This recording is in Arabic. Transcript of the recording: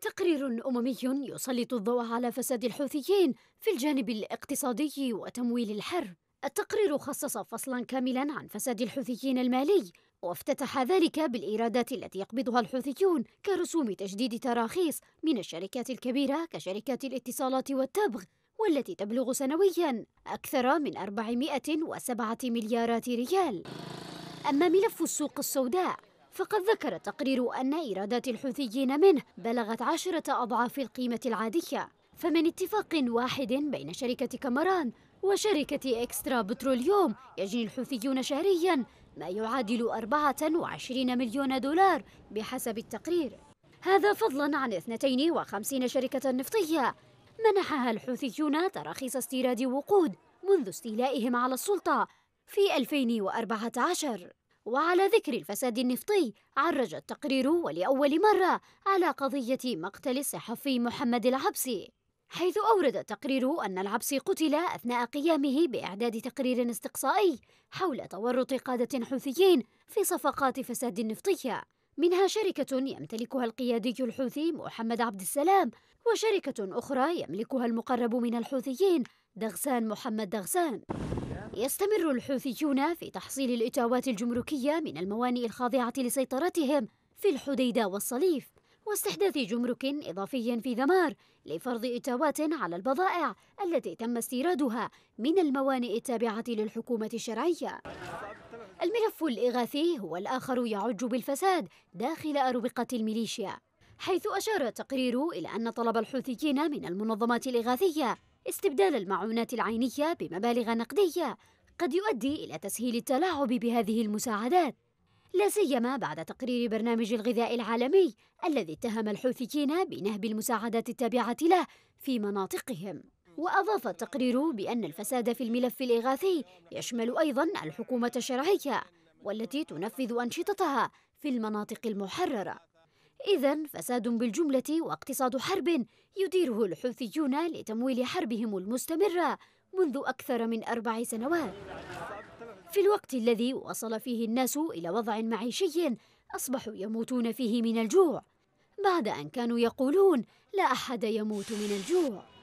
تقرير أممي يسلط الضوء على فساد الحوثيين في الجانب الاقتصادي وتمويل الحرب. التقرير خصص فصلا كاملا عن فساد الحوثيين المالي وافتتح ذلك بالإيرادات التي يقبضها الحوثيون كرسوم تجديد تراخيص من الشركات الكبيرة كشركات الاتصالات والتبغ والتي تبلغ سنويا أكثر من 407 مليارات ريال أما ملف السوق السوداء فقد ذكر تقرير أن إيرادات الحوثيين منه بلغت عشرة أضعاف القيمة العادية فمن اتفاق واحد بين شركة كمران وشركة إكسترا بتروليوم يجني الحوثيون شهريا ما يعادل 24 مليون دولار بحسب التقرير هذا فضلا عن 52 شركة نفطية منحها الحوثيون تراخيص استيراد وقود منذ استيلائهم على السلطة في 2014 وعلى ذكر الفساد النفطي عرج التقرير ولأول مرة على قضية مقتل الصحفي محمد العبسي حيث أورد التقرير أن العبسي قتل أثناء قيامه بإعداد تقرير استقصائي حول تورط قادة حوثيين في صفقات فساد نفطية منها شركة يمتلكها القيادي الحوثي محمد عبد السلام وشركة أخرى يملكها المقرب من الحوثيين دغسان محمد دغسان يستمر الحوثيون في تحصيل الإتاوات الجمركية من الموانئ الخاضعة لسيطرتهم في الحديدة والصليف واستحداث جمرك إضافي في ذمار لفرض إتاوات على البضائع التي تم استيرادها من الموانئ التابعة للحكومة الشرعية الملف الإغاثي هو الآخر يعج بالفساد داخل أروقة الميليشيا حيث أشار التقرير إلى أن طلب الحوثيين من المنظمات الإغاثية استبدال المعونات العينية بمبالغ نقدية قد يؤدي إلى تسهيل التلاعب بهذه المساعدات لا سيما بعد تقرير برنامج الغذاء العالمي الذي اتهم الحوثيين بنهب المساعدات التابعة له في مناطقهم وأضاف التقرير بأن الفساد في الملف الإغاثي يشمل أيضا الحكومة الشرعية والتي تنفذ أنشطتها في المناطق المحررة إذا فساد بالجملة واقتصاد حرب يديره الحوثيون لتمويل حربهم المستمرة منذ أكثر من أربع سنوات في الوقت الذي وصل فيه الناس إلى وضع معيشي أصبحوا يموتون فيه من الجوع بعد أن كانوا يقولون لا أحد يموت من الجوع